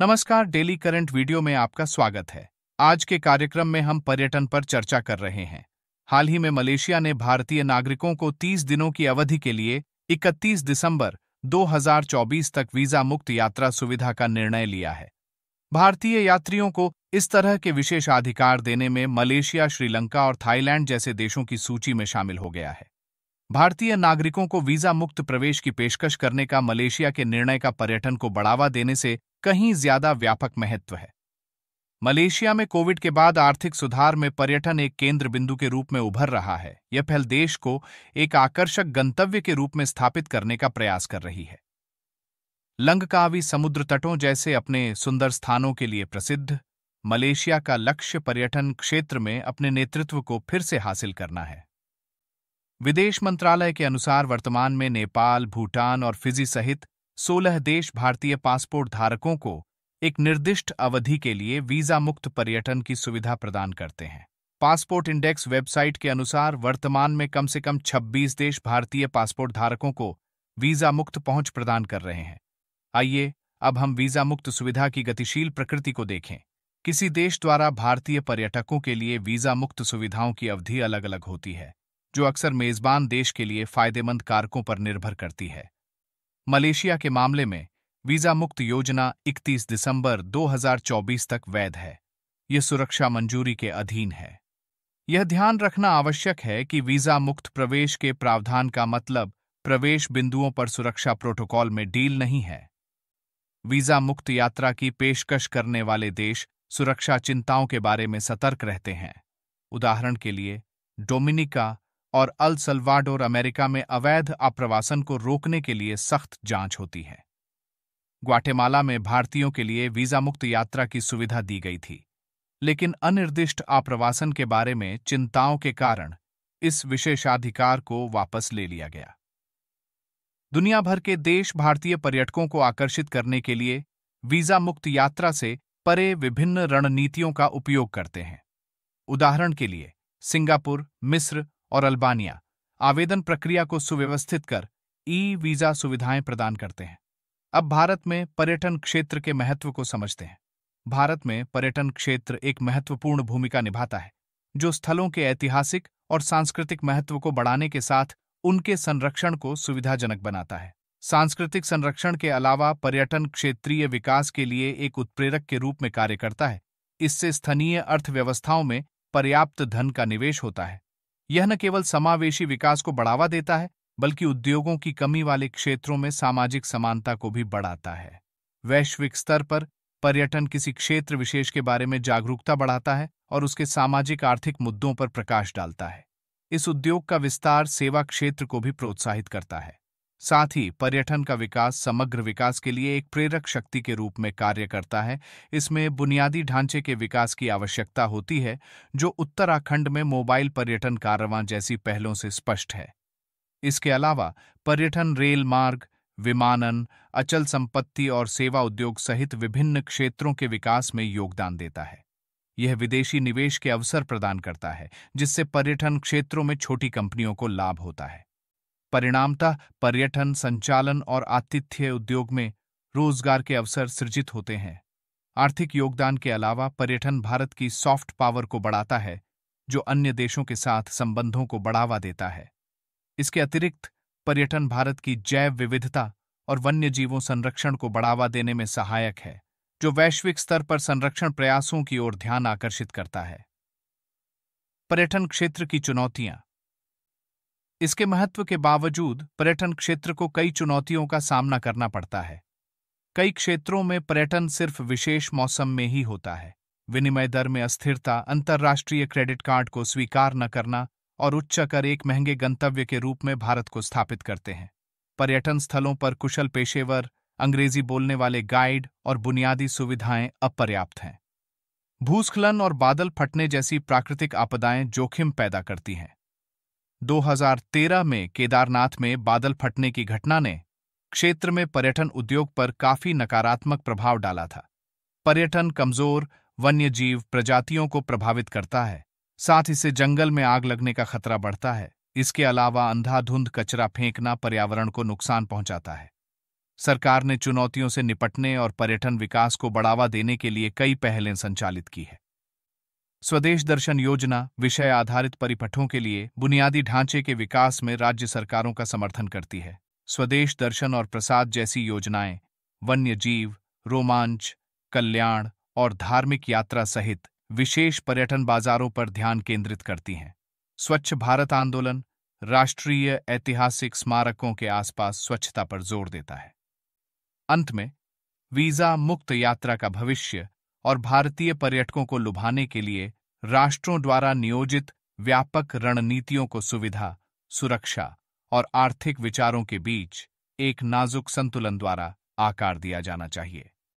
नमस्कार daily current video में आपका स्वागत है आज के कार्यक्रम में हम पर्यटन पर चर्चा कर रहे हैं हाल ही में मलेशिया ने भारतीय नागरिकों को 30 दिनों की अवधि के लिए 31 दिसंबर 2024 तक वीजा मुक्त यात्रा सुविधा का निर्णय लिया है भारतीय यात्रियों को इस तरह के विशेष अधिकार देने में मलेशिया श्रीलंका और थाईलैंड जैसे देशों की सूची में शामिल हो गया है भारतीय नागरिकों को वीजा मुक्त प्रवेश की पेशकश करने का मलेशिया के निर्णय का पर्यटन को बढ़ावा देने से कहीं ज्यादा व्यापक महत्व है मलेशिया में कोविड के बाद आर्थिक सुधार में पर्यटन एक केंद्र बिंदु के रूप में उभर रहा है यह पहल देश को एक आकर्षक गंतव्य के रूप में स्थापित करने का प्रयास कर रही है लंगकावी समुद्र तटों जैसे अपने सुंदर स्थानों के लिए प्रसिद्ध मलेशिया का लक्ष्य पर्यटन क्षेत्र में अपने नेतृत्व को फिर से हासिल करना है विदेश मंत्रालय के अनुसार वर्तमान में नेपाल भूटान और फिजी सहित सोलह देश भारतीय पासपोर्ट धारकों को एक निर्दिष्ट अवधि के लिए वीजा मुक्त पर्यटन की सुविधा प्रदान करते हैं पासपोर्ट इंडेक्स वेबसाइट के अनुसार वर्तमान में कम से कम 26 देश भारतीय पासपोर्ट धारकों को वीजा मुक्त पहुंच प्रदान कर रहे हैं आइए अब हम वीजा मुक्त सुविधा की गतिशील प्रकृति को देखें किसी देश द्वारा भारतीय पर्यटकों के लिए वीजा मुक्त सुविधाओं की अवधि अलग अलग होती है जो अक्सर मेजबान देश के लिए फायदेमंद कारकों पर निर्भर करती है मलेशिया के मामले में वीजा मुक्त योजना 31 दिसंबर 2024 तक वैध है यह सुरक्षा मंजूरी के अधीन है यह ध्यान रखना आवश्यक है कि वीजा मुक्त प्रवेश के प्रावधान का मतलब प्रवेश बिंदुओं पर सुरक्षा प्रोटोकॉल में डील नहीं है वीजा मुक्त यात्रा की पेशकश करने वाले देश सुरक्षा चिंताओं के बारे में सतर्क रहते हैं उदाहरण के लिए डोमिनिका और अल सल्वाडोर अमेरिका में अवैध आप्रवासन को रोकने के लिए सख्त जांच होती है ग्वाटेमाला में भारतीयों के लिए वीजा मुक्त यात्रा की सुविधा दी गई थी लेकिन अनिर्दिष्ट आप्रवासन के बारे में चिंताओं के कारण इस विशेषाधिकार को वापस ले लिया गया दुनिया भर के देश भारतीय पर्यटकों को आकर्षित करने के लिए वीजा मुक्त यात्रा से परे विभिन्न रणनीतियों का उपयोग करते हैं उदाहरण के लिए सिंगापुर मिस्र और अल्बानिया आवेदन प्रक्रिया को सुव्यवस्थित कर ई वीजा सुविधाएं प्रदान करते हैं अब भारत में पर्यटन क्षेत्र के महत्व को समझते हैं भारत में पर्यटन क्षेत्र एक महत्वपूर्ण भूमिका निभाता है जो स्थलों के ऐतिहासिक और सांस्कृतिक महत्व को बढ़ाने के साथ उनके संरक्षण को सुविधाजनक बनाता है सांस्कृतिक संरक्षण के अलावा पर्यटन क्षेत्रीय विकास के लिए एक उत्प्रेरक के रूप में कार्य करता है इससे स्थानीय अर्थव्यवस्थाओं में पर्याप्त धन का निवेश होता है यह न केवल समावेशी विकास को बढ़ावा देता है बल्कि उद्योगों की कमी वाले क्षेत्रों में सामाजिक समानता को भी बढ़ाता है वैश्विक स्तर पर पर्यटन किसी क्षेत्र विशेष के बारे में जागरूकता बढ़ाता है और उसके सामाजिक आर्थिक मुद्दों पर प्रकाश डालता है इस उद्योग का विस्तार सेवा क्षेत्र को भी प्रोत्साहित करता है साथ ही पर्यटन का विकास समग्र विकास के लिए एक प्रेरक शक्ति के रूप में कार्य करता है इसमें बुनियादी ढांचे के विकास की आवश्यकता होती है जो उत्तराखंड में मोबाइल पर्यटन कारवां जैसी पहलों से स्पष्ट है इसके अलावा पर्यटन रेल मार्ग विमानन अचल संपत्ति और सेवा उद्योग सहित विभिन्न क्षेत्रों के विकास में योगदान देता है यह विदेशी निवेश के अवसर प्रदान करता है जिससे पर्यटन क्षेत्रों में छोटी कंपनियों को लाभ होता है परिणामतः पर्यटन संचालन और आतिथ्य उद्योग में रोजगार के अवसर सृजित होते हैं आर्थिक योगदान के अलावा पर्यटन भारत की सॉफ्ट पावर को बढ़ाता है जो अन्य देशों के साथ संबंधों को बढ़ावा देता है इसके अतिरिक्त पर्यटन भारत की जैव विविधता और वन्यजीवों संरक्षण को बढ़ावा देने में सहायक है जो वैश्विक स्तर पर संरक्षण प्रयासों की ओर ध्यान आकर्षित करता है पर्यटन क्षेत्र की चुनौतियां इसके महत्व के बावजूद पर्यटन क्षेत्र को कई चुनौतियों का सामना करना पड़ता है कई क्षेत्रों में पर्यटन सिर्फ विशेष मौसम में ही होता है विनिमय दर में अस्थिरता अंतर्राष्ट्रीय क्रेडिट कार्ड को स्वीकार न करना और उच्च कर एक महंगे गंतव्य के रूप में भारत को स्थापित करते हैं पर्यटन स्थलों पर कुशल पेशेवर अंग्रेजी बोलने वाले गाइड और बुनियादी सुविधाएं अपर्याप्त हैं भूस्खलन और बादल फटने जैसी प्राकृतिक आपदाएं जोखिम पैदा करती हैं 2013 में केदारनाथ में बादल फटने की घटना ने क्षेत्र में पर्यटन उद्योग पर काफी नकारात्मक प्रभाव डाला था पर्यटन कमजोर वन्यजीव प्रजातियों को प्रभावित करता है साथ ही से जंगल में आग लगने का खतरा बढ़ता है इसके अलावा अंधाधुंध कचरा फेंकना पर्यावरण को नुकसान पहुंचाता है सरकार ने चुनौतियों से निपटने और पर्यटन विकास को बढ़ावा देने के लिए कई पहलें संचालित की है स्वदेश दर्शन योजना विषय आधारित परिपठों के लिए बुनियादी ढांचे के विकास में राज्य सरकारों का समर्थन करती है स्वदेश दर्शन और प्रसाद जैसी योजनाएं वन्य जीव रोमांच कल्याण और धार्मिक यात्रा सहित विशेष पर्यटन बाजारों पर ध्यान केंद्रित करती हैं स्वच्छ भारत आंदोलन राष्ट्रीय ऐतिहासिक स्मारकों के आसपास स्वच्छता पर जोर देता है अंत में वीजा मुक्त यात्रा का भविष्य और भारतीय पर्यटकों को लुभाने के लिए राष्ट्रों द्वारा नियोजित व्यापक रणनीतियों को सुविधा सुरक्षा और आर्थिक विचारों के बीच एक नाजुक संतुलन द्वारा आकार दिया जाना चाहिए